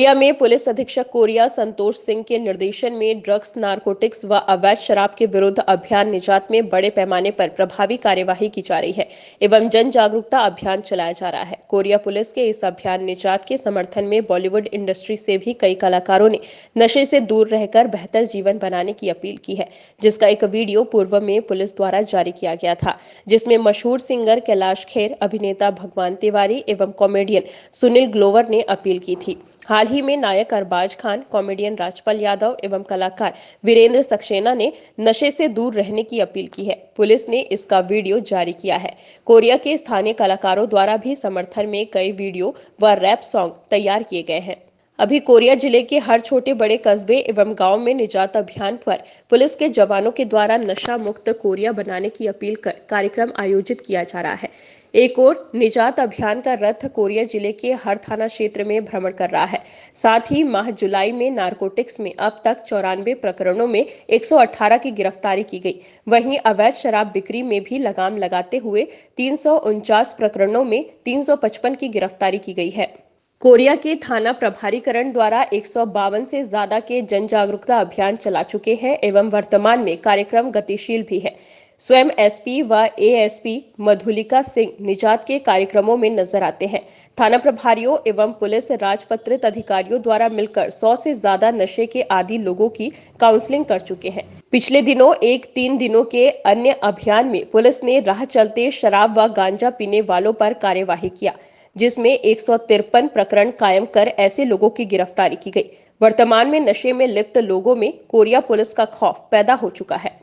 Korea में police अधीक्षक Korea संतोष सिंह के निर्देशन में ड्रग्स नारकोटिक्स व अवैध शराब के विरुद्ध अभियान निजात में बड़े पैमाने पर प्रभावी कार्यवाही की जा रही है एवं जन जागरूकता अभियान चलाया जा रहा है कोरिया पुलिस के इस अभियान निजात के समर्थन में बॉलीवुड इंडस्ट्री से भी कई कलाकारों ने नशे से दूर रहकर बेहतर जीवन बनाने की अपील की है जिसका एक वीडियो पूर्व में पुलिस द्वारा जारी किया गया था जिसमें मशहूर सिंगर कैलाश खेर अभिनेता भगवान तिवारी एवं कॉमेडियन सुनील ग्लोवर ने अपील की थी हाल ही में नायक अरबाज खान कॉमेडियन राजपाल यादव एवं कलाकार वीरेंद्र सक्सेना ने नशे से दूर रहने की अपील की है पुलिस ने इसका वीडियो जारी किया है कोरिया के स्थानीय कलाकारों द्वारा भी समर्थन में कई वीडियो व रैप सॉन्ग तैयार किए गए हैं अभी कोरिया जिले के हर छोटे बड़े कस्बे एवं गांव में निजात अभियान पर पुलिस के जवानों के द्वारा नशा मुक्त कोरिया बनाने की अपील कर कार्यक्रम आयोजित किया जा रहा है एक और निजात अभियान का रथ कोरिया जिले के हर थाना क्षेत्र में भ्रमण कर रहा है साथ ही माह जुलाई में नारकोटिक्स में अब तक चौरानवे प्रकरणों में 118 की गिरफ्तारी की गई वहीं अवैध शराब बिक्री में भी लगाम लगाते हुए तीन प्रकरणों में तीन की गिरफ्तारी की गई है कोरिया के थाना प्रभारीकरण द्वारा एक से ज्यादा के जन जागरूकता अभियान चला चुके हैं एवं वर्तमान में कार्यक्रम गतिशील भी है स्वयं एसपी व एएसपी मधुलिका सिंह निजात के कार्यक्रमों में नजर आते हैं थाना प्रभारियों एवं पुलिस राजपत्रित अधिकारियों द्वारा मिलकर 100 से ज्यादा नशे के आदि लोगों की काउंसलिंग कर चुके हैं पिछले दिनों एक तीन दिनों के अन्य अभियान में पुलिस ने राह चलते शराब व गांजा पीने वालों पर कार्यवाही किया जिसमें एक प्रकरण कायम कर ऐसे लोगों की गिरफ्तारी की गई वर्तमान में नशे में लिप्त लोगों में कोरिया पुलिस का खौफ पैदा हो चुका है